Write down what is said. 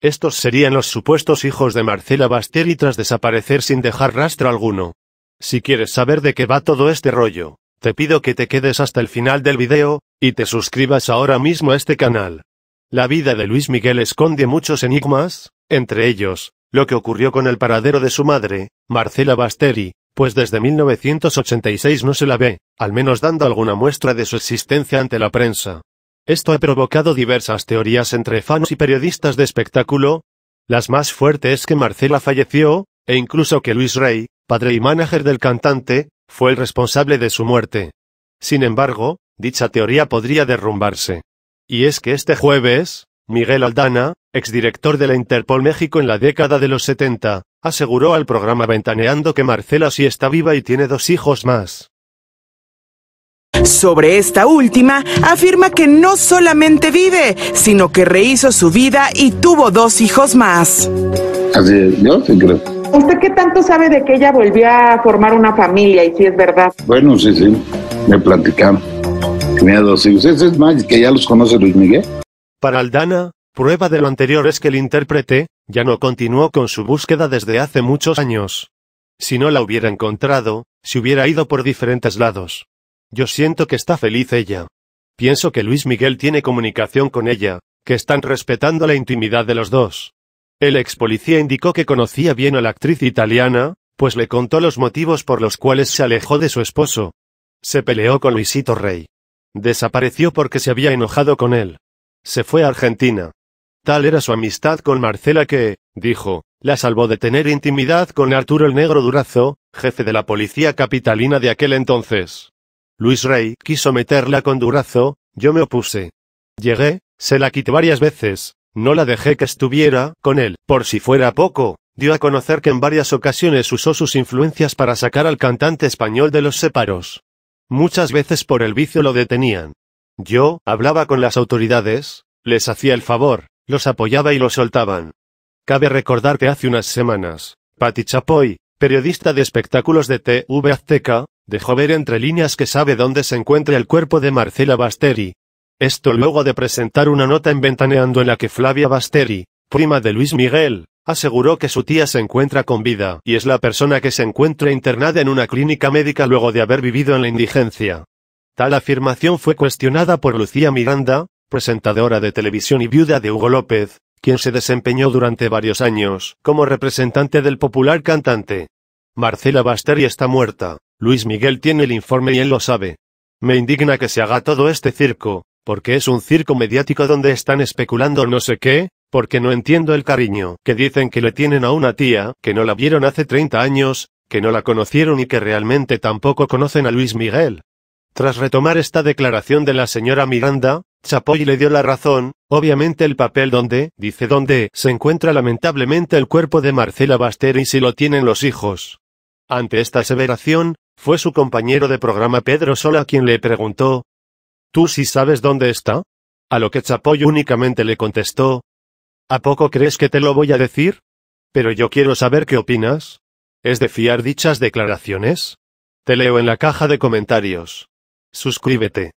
Estos serían los supuestos hijos de Marcela Basteri tras desaparecer sin dejar rastro alguno. Si quieres saber de qué va todo este rollo, te pido que te quedes hasta el final del video, y te suscribas ahora mismo a este canal. La vida de Luis Miguel esconde muchos enigmas, entre ellos, lo que ocurrió con el paradero de su madre, Marcela Basteri, pues desde 1986 no se la ve, al menos dando alguna muestra de su existencia ante la prensa. Esto ha provocado diversas teorías entre fans y periodistas de espectáculo. Las más fuertes es que Marcela falleció, e incluso que Luis Rey, padre y manager del cantante, fue el responsable de su muerte. Sin embargo, dicha teoría podría derrumbarse. Y es que este jueves, Miguel Aldana, exdirector de la Interpol México en la década de los 70, aseguró al programa Ventaneando que Marcela sí está viva y tiene dos hijos más. Sobre esta última, afirma que no solamente vive, sino que rehizo su vida y tuvo dos hijos más. Así es, yo sí creo. ¿Usted qué tanto sabe de que ella volvió a formar una familia y si es verdad? Bueno, sí, sí, me platicaron. Tenía dos hijos. Es más, que ya los conoce Luis Miguel. Para Aldana, prueba de lo anterior es que el intérprete ya no continuó con su búsqueda desde hace muchos años. Si no la hubiera encontrado, se hubiera ido por diferentes lados. Yo siento que está feliz ella. Pienso que Luis Miguel tiene comunicación con ella, que están respetando la intimidad de los dos. El ex policía indicó que conocía bien a la actriz italiana, pues le contó los motivos por los cuales se alejó de su esposo. Se peleó con Luisito Rey. Desapareció porque se había enojado con él. Se fue a Argentina. Tal era su amistad con Marcela que, dijo, la salvó de tener intimidad con Arturo el Negro Durazo, jefe de la policía capitalina de aquel entonces. Luis Rey quiso meterla con durazo, yo me opuse. Llegué, se la quité varias veces, no la dejé que estuviera con él, por si fuera poco, dio a conocer que en varias ocasiones usó sus influencias para sacar al cantante español de los separos. Muchas veces por el vicio lo detenían. Yo, hablaba con las autoridades, les hacía el favor, los apoyaba y los soltaban. Cabe recordar que hace unas semanas, Pati Chapoy, periodista de espectáculos de TV Azteca, Dejó ver entre líneas que sabe dónde se encuentra el cuerpo de Marcela Basteri. Esto luego de presentar una nota en Ventaneando en la que Flavia Basteri, prima de Luis Miguel, aseguró que su tía se encuentra con vida y es la persona que se encuentra internada en una clínica médica luego de haber vivido en la indigencia. Tal afirmación fue cuestionada por Lucía Miranda, presentadora de televisión y viuda de Hugo López, quien se desempeñó durante varios años como representante del popular cantante. Marcela Basteri está muerta. Luis Miguel tiene el informe y él lo sabe. Me indigna que se haga todo este circo, porque es un circo mediático donde están especulando no sé qué, porque no entiendo el cariño que dicen que le tienen a una tía, que no la vieron hace 30 años, que no la conocieron y que realmente tampoco conocen a Luis Miguel. Tras retomar esta declaración de la señora Miranda, Chapoy le dio la razón, obviamente el papel donde, dice donde, se encuentra lamentablemente el cuerpo de Marcela y si lo tienen los hijos. Ante esta aseveración, fue su compañero de programa Pedro Sola quien le preguntó, ¿Tú sí sabes dónde está? A lo que Chapoy únicamente le contestó, ¿A poco crees que te lo voy a decir? Pero yo quiero saber qué opinas. ¿Es de fiar dichas declaraciones? Te leo en la caja de comentarios. Suscríbete.